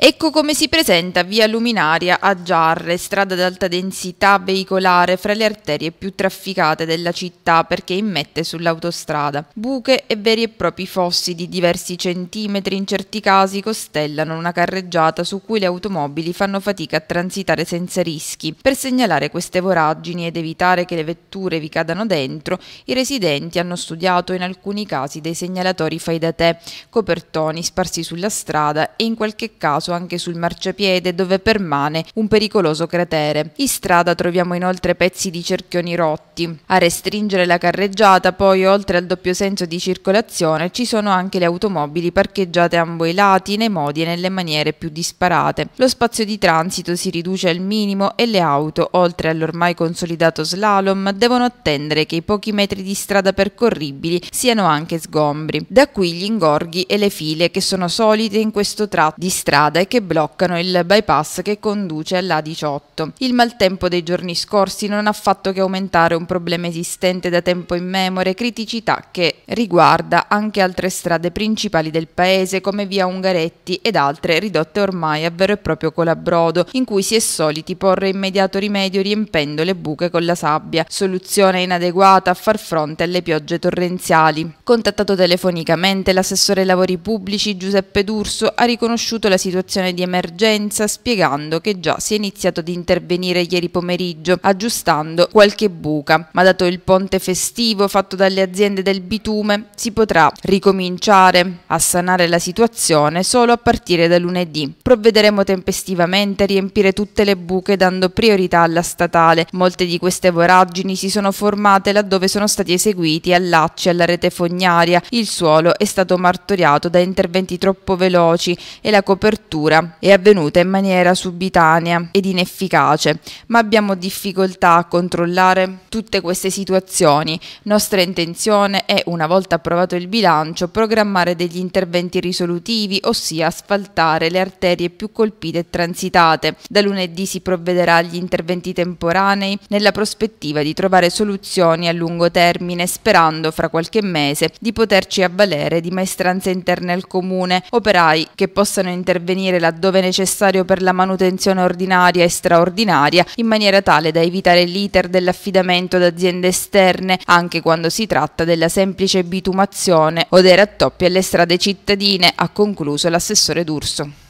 Ecco come si presenta via Luminaria a Giarre, strada ad alta densità veicolare fra le arterie più trafficate della città perché immette sull'autostrada. Buche e veri e propri fossi di diversi centimetri in certi casi costellano una carreggiata su cui le automobili fanno fatica a transitare senza rischi. Per segnalare queste voragini ed evitare che le vetture vi cadano dentro, i residenti hanno studiato in alcuni casi dei segnalatori fai da te, copertoni sparsi sulla strada e in qualche caso caso anche sul marciapiede dove permane un pericoloso cratere. In strada troviamo inoltre pezzi di cerchioni rotti. A restringere la carreggiata poi oltre al doppio senso di circolazione ci sono anche le automobili parcheggiate a ambo i lati nei modi e nelle maniere più disparate. Lo spazio di transito si riduce al minimo e le auto, oltre all'ormai consolidato slalom, devono attendere che i pochi metri di strada percorribili siano anche sgombri. Da qui gli ingorghi e le file che sono solite in questo tratto di strada strada e che bloccano il bypass che conduce alla 18. Il maltempo dei giorni scorsi non ha fatto che aumentare un problema esistente da tempo in memoria, criticità che riguarda anche altre strade principali del paese come via Ungaretti ed altre ridotte ormai a vero e proprio colabrodo, in cui si è soliti porre immediato rimedio riempendo le buche con la sabbia, soluzione inadeguata a far fronte alle piogge torrenziali. Contattato telefonicamente l'assessore ai lavori pubblici Giuseppe D'Urso ha riconosciuto la situazione di emergenza spiegando che già si è iniziato ad intervenire ieri pomeriggio aggiustando qualche buca, ma dato il ponte festivo fatto dalle aziende del bitume si potrà potrà ricominciare a sanare la situazione solo a partire da lunedì. Provvederemo tempestivamente a riempire tutte le buche dando priorità alla statale. Molte di queste voragini si sono formate laddove sono stati eseguiti allacci alla rete fognaria. Il suolo è stato martoriato da interventi troppo veloci e la copertura è avvenuta in maniera subitanea ed inefficace, ma abbiamo difficoltà a controllare tutte queste situazioni. Nostra intenzione è, una volta approvato il bilancio, programmare degli interventi risolutivi, ossia asfaltare le arterie più colpite e transitate. Da lunedì si provvederà agli interventi temporanei nella prospettiva di trovare soluzioni a lungo termine, sperando fra qualche mese di poterci avvalere di maestranze interne al comune, operai che possano intervenire laddove necessario per la manutenzione ordinaria e straordinaria in maniera tale da evitare l'iter dell'affidamento ad aziende esterne, anche quando si tratta della semplice bitumazione zone o dei rattoppi alle strade cittadine, ha concluso l'assessore D'Urso.